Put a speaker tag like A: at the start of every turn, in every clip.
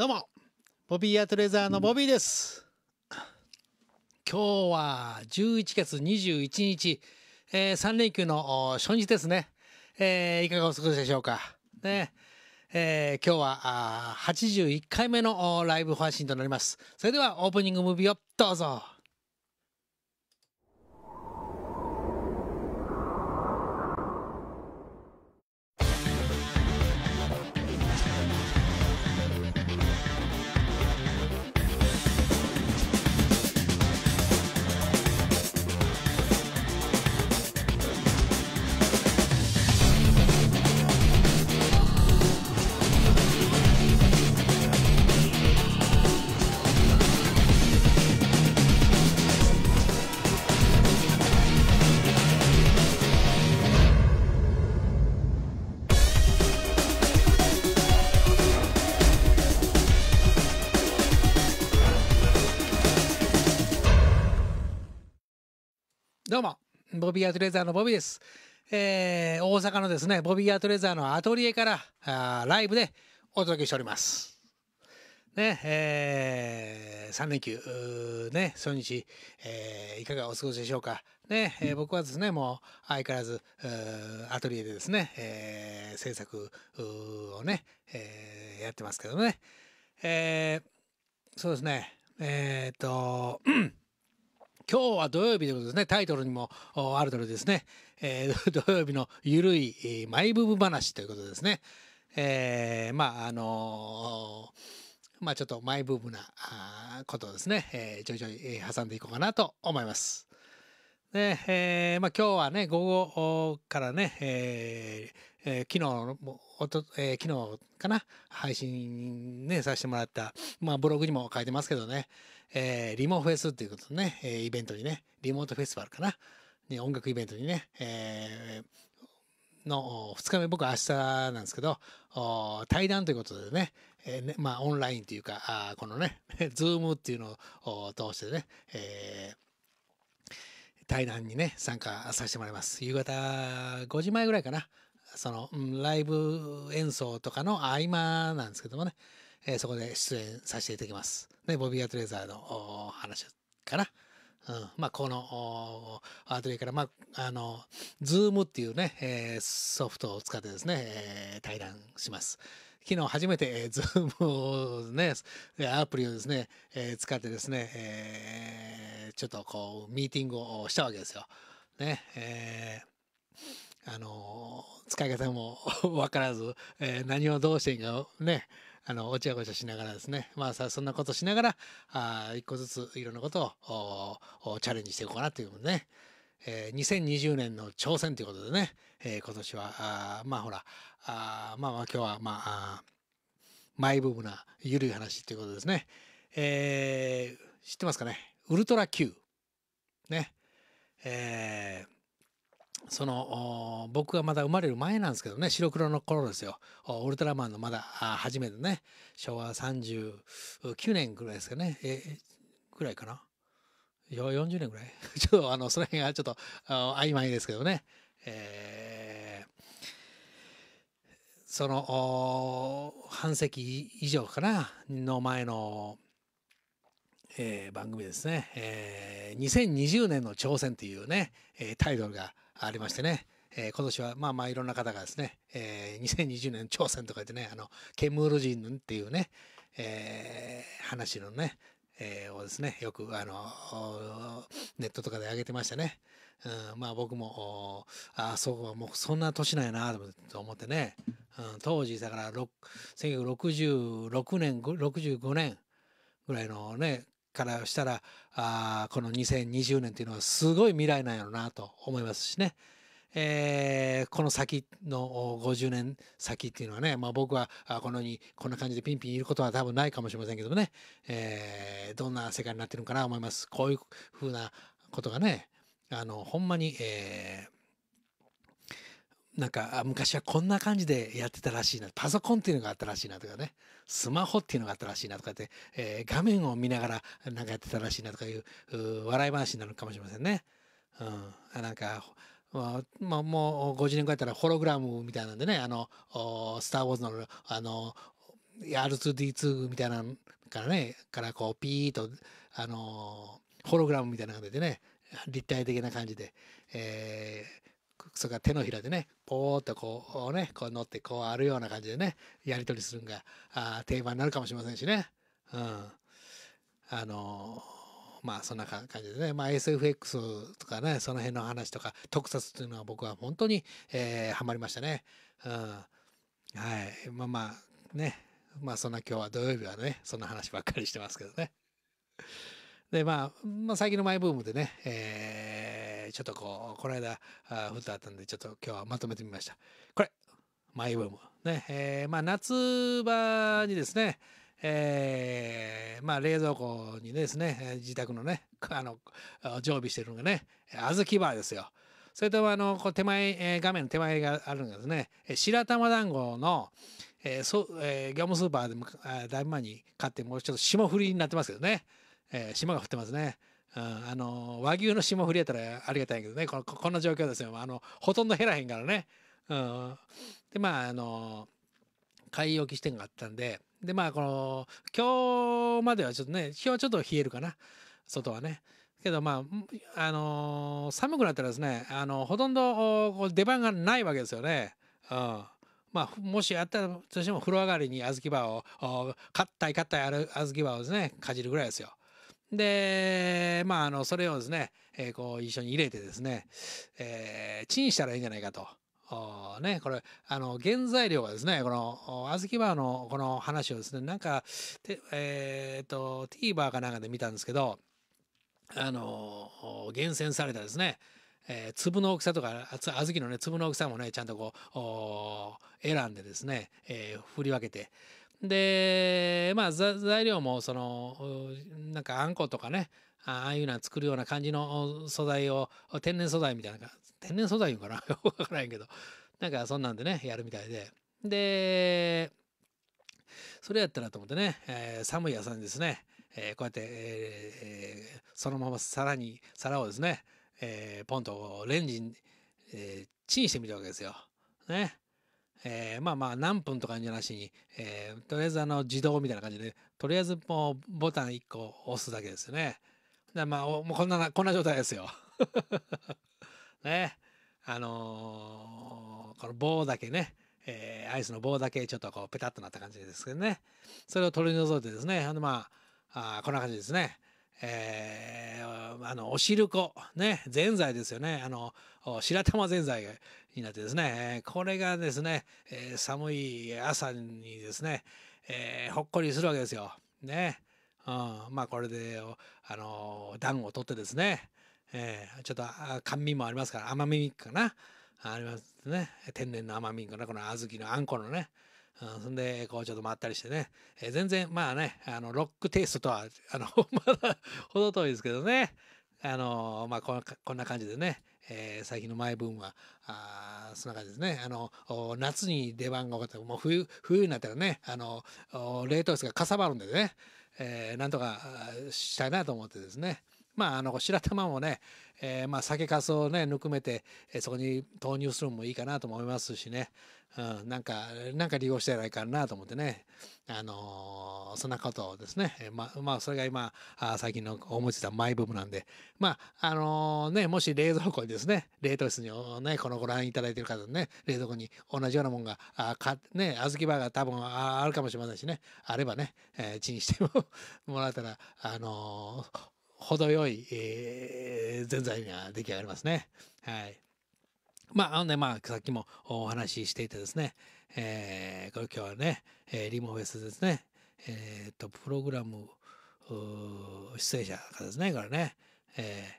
A: どうも、ボビーアトレザーのボビーです。今日は11月21日、えー、3連休の初日ですね。えー、いかがお過ごしでしょうか。ね、えー、今日はあ81回目のライブ配信となります。それではオープニングムービーをどうぞ。どうも、ボビーアートレザーのボビーです。えー、大阪のですね、ボビーアートレザーのアトリエからあライブでお届けしております。ね、えー、3連休、ね、初日、えー、いかがお過ごしでしょうか。ね、えー、僕はですね、もう相変わらず、アトリエでですね、えー、制作をね、えー、やってますけどね。えー、そうですね、えー、っと、うん今日は土曜日ということですねタイトルにもある通りですね、えー、土曜日のゆるいマイブブ話ということですね、えー、まああのー、まあちょっとマイブームなことをですね、えー、ちょいちょい挟んでいこうかなと思います。で、えー、まあ今日はね、午後からね、えー、えー、昨日おと、えー、昨日かな、配信ね、させてもらった、まあブログにも書いてますけどね、えー、リモフェスっていうことね、えー、イベントにね、リモートフェスティバルかな、ね、音楽イベントにね、えー、の2日目、僕は明日なんですけど、対談ということでね、えー、ねまあ、オンラインというか、あこのね、ズームっていうのを通してね、えー対談にね、参加させてもらいます。夕方5時前ぐらいかな。その、うん、ライブ演奏とかの合間なんですけどもね、えー、そこで出演させていただきます。ね、ボビー・アトレーザーのお話かな。うん、まあ、このアートレイから、まあ、あの、ズームっていうね、えー、ソフトを使ってですね、えー、対談します。昨日初めて、えー、ズームをね、アプリをですね、えー、使ってですね、えー、ちょっとこう、ミーティングをしたわけですよ。ね、えー、あのー、使い方も分 からず、えー、何をどうしていいかね、あの、おちゃごちゃしながらですね、まあさ、そんなことしながら、あ一個ずついろんなことをチャレンジしていこうかなというのね、えー、2020年の挑戦ということでね、えー、今年は、あまあほら、あまあまあ今日は、まあ、マイブームな緩い話ということですね。えー、知ってますかねウルトラ Q。ね。えーその僕がまだ生まれる前なんですけどね白黒の頃ですよウルトラマンのまだ初めてね昭和39年ぐらいですかねえぐらいかな40年ぐらい ちょっとあのその辺がちょっと曖昧ですけどね、えー、その半世紀以上かなの前のえー、番組ですね、えー、2020年の挑戦というね、えー、タイトルがありましてね、えー、今年はまあまあいろんな方がですね、えー、2020年朝鮮とか言ってねあのケムール人っていうね、えー、話のね、えー、をですねよくあのネットとかで上げてましたね、うん、まあ僕もあそうもうそんな年なんやなと思ってね、うん、当時だから1966年65年ぐらいのねからしたらあこの2020年っていうのはすごい未来なんやろうなと思いますしね、えー、この先の50年先っていうのはね、まあ、僕はこのようにこんな感じでピンピンいることは多分ないかもしれませんけどもね、えー、どんな世界になってるのかなと思いますこういうふうなことがねあのほんまに、えーなんか昔はこんな感じでやってたらしいなパソコンっていうのがあったらしいなとかねスマホっていうのがあったらしいなとかって、えー、画面を見ながらなんかやってたらしいなとかいう笑い話になるかもしれませんね。うん、なんかまあ、もう50年後やったらホログラムみたいなんでね「あのスター・ウォーズの」あの R2D2 みたいなからねからこうピーとあのホログラムみたいな感じでね立体的な感じで、えそれから手のひらでねポーっとこうねこう乗ってこうあるような感じでねやり取りするんがあ定番になるかもしれませんしねうんあのー、まあそんな感じでね、まあ、SFX とかねその辺の話とか特撮というのは僕は本当に、えー、ハマりましたねうんはいまあまあねまあそんな今日は土曜日はねそんな話ばっかりしてますけどねでまあ、まあ、最近のマイブームでね、えーちょっとこう、この間、あふとあったんで、ちょっと今日はまとめてみました。これ、マイブーム。ね、えー、まあ、夏場にですね、えー、まあ冷蔵庫にですね、自宅のね、あの、常備してるのがね、小豆バーですよ。それとあの、こう手前、えー、画面手前があるんですね、白玉団子の、えーそえー、業務スーパーでも、あだいぶ前に買って、もうちょっと霜降りになってますけどね、えー、霜が降ってますね。あの和牛の霜降りやったらありがたいけどねこのこの状況ですよあのほとんど減らへんからね、うん、でまああの買い置きしてんがあったんででまあこの今日まではちょっとね今日はちょっと冷えるかな外はねけどまああのー、寒くなったらですねあのほとんど出番がないわけですよね。うんまあ、もしあったら、私も風呂上がりに小豆葉を、かったいかったいある小豆葉をですね、かじるぐらいですよ。で、まあ、あの、それをですね、えー、こう、一緒に入れてですね、えー、チンしたらいいんじゃないかと。ね、これ、あの、原材料がですね、この、あずきバーのこの話をですね、なんか、えっ、ー、と、TVer かなんかで見たんですけど、あの、厳選されたですね、えー、粒の大きさとか、あ小豆のね、粒の大きさもね、ちゃんとこう、選んでですね、えー、振り分けて、でまあ材料もそのなんかあんことかねああいうのは作るような感じの素材を天然素材みたいな天然素材言うかな分 からへんけどなんかそんなんでねやるみたいででそれやったらと思ってね、えー、寒い朝にですね、えー、こうやって、えー、そのまま皿に皿をですね、えポンとレンジに、えチンしてみたわけですよ。ね。えー、まあまあ何分とかじゃなしに、えー、とりあえずあの自動みたいな感じでとりあえずもうボタン1個押すだけですよね。でまあもうこんなこんな状態ですよ。ねあのー、この棒だけね、えー、アイスの棒だけちょっとこうペタッとなった感じですけどねそれを取り除いてですねあのまああこんな感じですね。えー、あのおしるこねぜんざいですよねあの白玉ぜんざいになってですねこれがですね、えー、寒い朝にですね、えー、ほっこりするわけですよ。ね。うん、まあこれであの暖を取ってですね、えー、ちょっと甘味もありますから甘みかなありますね天然の甘みかなこの小豆のあんこのねうん、そんで、こうちょっと回ったりしてね、えー、全然、まあね、あの、ロックテイストとは、あの、まだ、ほど遠いですけどね、あの、まあこんな、こんな感じでね、えー、最近のマイブームは、あそんな感じですね。あの、夏に出番が多かったもう冬、冬になったらね、あの、冷凍室がかさばるんでね、えー、なんとかしたいなと思ってですね、まあ、あの白玉もね、えー、まあ酒かすをねぬくめて、えー、そこに投入するのもいいかなと思いますしね、うん、なんかなんか利用してやないかなと思ってね、あのー、そんなことをですね、えー、ままあそれが今あ最近の思いついたマイブームなんでまああのねもし冷蔵庫にですね冷凍室にねこのご覧いただいてる方ね冷蔵庫に同じようなもんがあかね小豆バーが多分あるかもしれませんしねあればね、えー、チンしても もらったらあのー程よい、えー、ぜんが出来上がりますね。はい。まあ、あのね、まあ、さっきもお話ししていてですね、えー、これ今日はね、えー、リモフェスですね、えー、っと、プログラム、出演者らですね、これね、えー、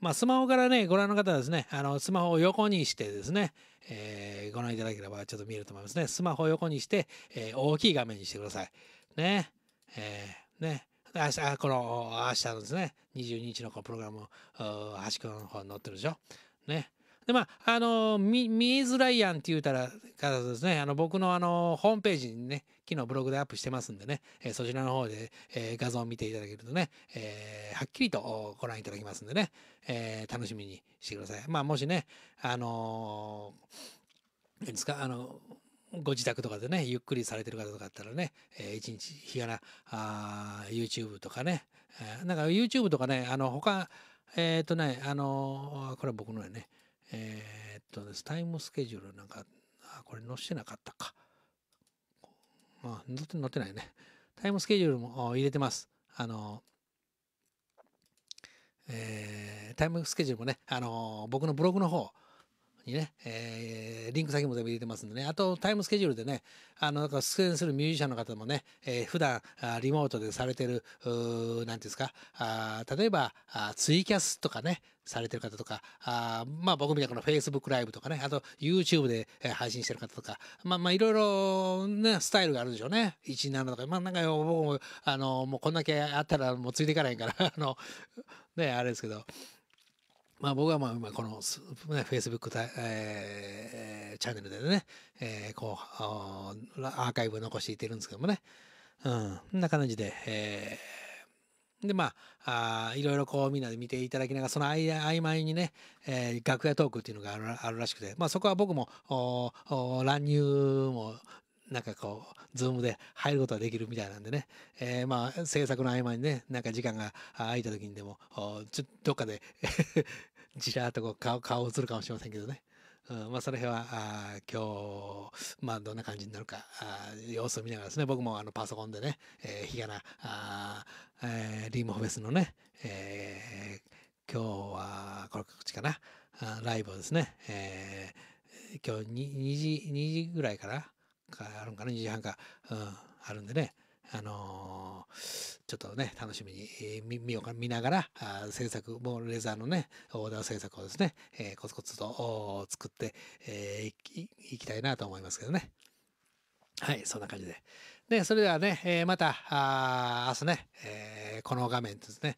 A: まあ、スマホからね、ご覧の方はですね、あの、スマホを横にしてですね、えー、ご覧いただければちょっと見えると思いますね。スマホを横にして、えー、大きい画面にしてください。ね。えー、ね。明日、この、明日のですね、22日のこのプログラム、端っこの方に載ってるでしょ。ね。で、まあ、あの、見、見えづらいやんって言うたら、からですね、あの、僕のあの、ホームページにね、昨日ブログでアップしてますんでね、えー、そちらの方で、えー、画像を見ていただけるとね、えー、はっきりとご覧いただきますんでね、え楽しみにしてください。まあ、もしね、あのですか、あの、ご自宅とかでねゆっくりされてる方とかだったらね、えー、一日日がなあ YouTube とかね、えー、なんか YouTube とかねあの他えっ、ー、とねあのこれは僕のねえっとですタイムスケジュールなんかあこれ載してなかったかあ載って載ってないねタイムスケジュールも入れてますあのえー、タイムスケジュールもね、あのー、僕のブログの方、にね、えー、リンク先も全部入れてますんでね、あとタイムスケジュールでね、あの、出演するミュージシャンの方もね、えー、普段リモートでされてる、何ていうんですか、あ例えばあツイキャスとかね、されてる方とか、あまあ僕みたいなこの Facebook ライブとかね、あと YouTube で配信してる方とか、まあまあいろいろね、スタイルがあるでしょうね。17とか、まあなんか僕も、あの、もうこんだけあったらもうついていかないから、あの、ね、あれですけど、まあ、僕はまあ今この、ね、Facebook、えー、チャンネルでね、えー、こうアーカイブ残していってるんですけどもね、うん、んな感じで、えー、でまああいろいろこうみんなで見ていただきながらそのあい曖昧にね、えー、楽屋トークっていうのがあるらしくて、まあ、そこは僕もおお乱入もなんかこう、ズームで入ることができるみたいなんでね、えー、まあ、制作の合間にね、なんか時間が空いた時にでも、ちょどっかでじらーっとこう顔、顔映るかもしれませんけどね。うん、まあ、その辺は、あ今日、まあ、どんな感じになるか、あ様子を見ながらですね、僕もあのパソコンでね、え日がな、あえリーモフェスのね、えー、今日は、これ、こっちかな、あライブをですね、えー、今日 2, 2時、2時ぐらいから、かあるんかな、2時半か、うん、あるんでね、あのー、ちょっとね、楽しみに、えー、見ようか、見ながら、あ制作、もうレザーのね、オーダー制作をですね、えー、コツコツと作って、えー、いきたいなと思いますけどね。はい、そんな感じで。で、それではね、えー、また、あ明日ね、えー、この画面ですね、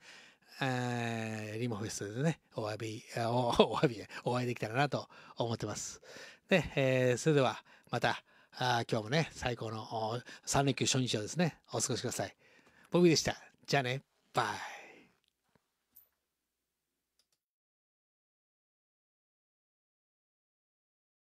A: えー、リモフェスでね、お詫び、お お詫び、お会いできたらなと思ってます。で、えー、それでは、また、あ今日もね、最高の3連休初日をですね、お過ごしください。ボビーでした。じゃあね、バイ。